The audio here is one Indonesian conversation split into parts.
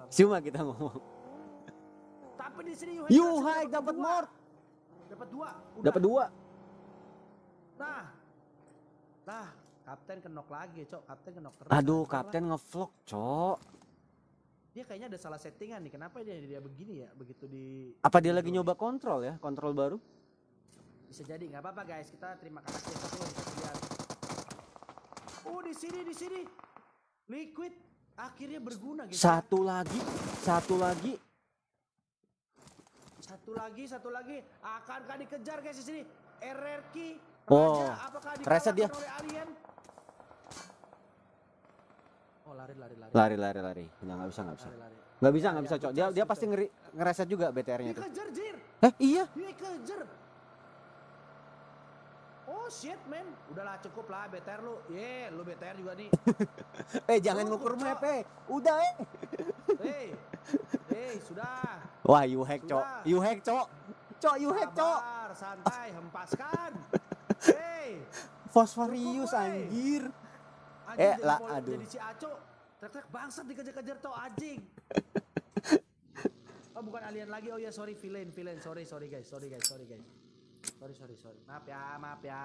Cuma kita ngomong. Tapi di sini Yuhai dapat more, Dapat dua. Dapat dua. Nah. Nah, kapten kenok lagi, Cok. Kapten kenok terus. Aduh, kapten ngevlog, Cok. Dia kayaknya ada salah settingan nih. Kenapa dia dia begini ya? Begitu di Apa dia lagi nyoba kontrol ya? Kontrol baru? Bisa jadi, nggak apa-apa guys. Kita terima kasih satu Oh, di sini, di sini. Liquid akhirnya berguna gitu. Satu lagi, satu lagi. Satu lagi, satu lagi. Akankah dikejar guys di sini? RRQ Oh, reset dia. Oh, lari lari lari. Lari lari lari. bisa nggak bisa. Nggak bisa nggak bisa, iya, cok. Dia dia pasti ngeri, ngereset juga BTR-nya itu. Eh, iya. Dikejar. Oh shit man, udahlah cukup lah BTR lu. Ye, yeah, lu BTR juga nih. eh jangan lu ngukur map, eh. Udah, eh. Hei. Hey, sudah. Wah, you hack, Cok. You hack, Cok. Cok, you hack, Cok. santai, hempaskan. Hei. Fosforius anjir. anjir. Eh, lah aduh. Jadi si Aco teriak bangsat dikejar-kejar Cok anjing. Oh bukan alien lagi. Oh ya sorry villain, villain. Sorry, sorry guys. Sorry guys, sorry guys sorry sorry sorry maaf ya maaf ya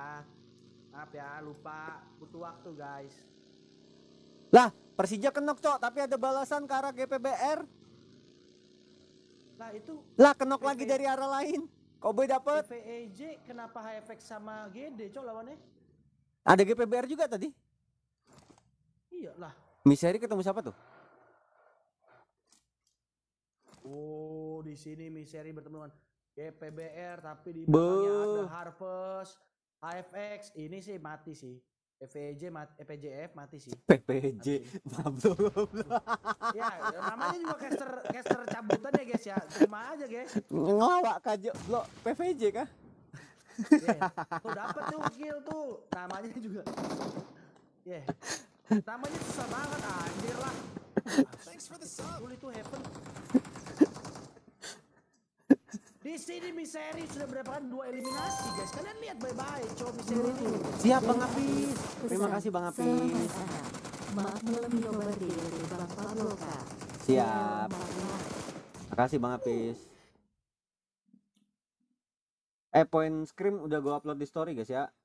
maaf ya lupa butuh waktu guys lah Persija kenok cok tapi ada balasan ke arah GPBR lah itu lah kenok PPA... lagi dari arah lain kau boleh dapat PPEJ kenapa HFX sama GD cok lawannya ada GPBR juga tadi iyalah Miseri ketemu siapa tuh Oh, di sini Miseri bertemu dengan R tapi di belakangnya ada Harvest, AFX ini sih mati sih. J mati, EPJF mati sih. PPJ, Pablo. ya, namanya juga caster caster cabutan ya guys ya. Cuma aja guys. Ngelawak kajo lo PVJ kah? yeah. Tuh dapat tuh kill tuh. Namanya juga. Ya. Yeah. Namanya susah banget anjir lah. Thanks for the sub. Dulu itu heaven sini Miseri sudah berapa dua eliminasi guys. Kalian lihat bye-bye cowok Miseri ini. Siap Bang Apis. Terima kasih Bang Apis. Maaf melebihi Bang Pablo Siap. Terima kasih Bang Apis. Eh poin scream udah gue upload di story guys ya.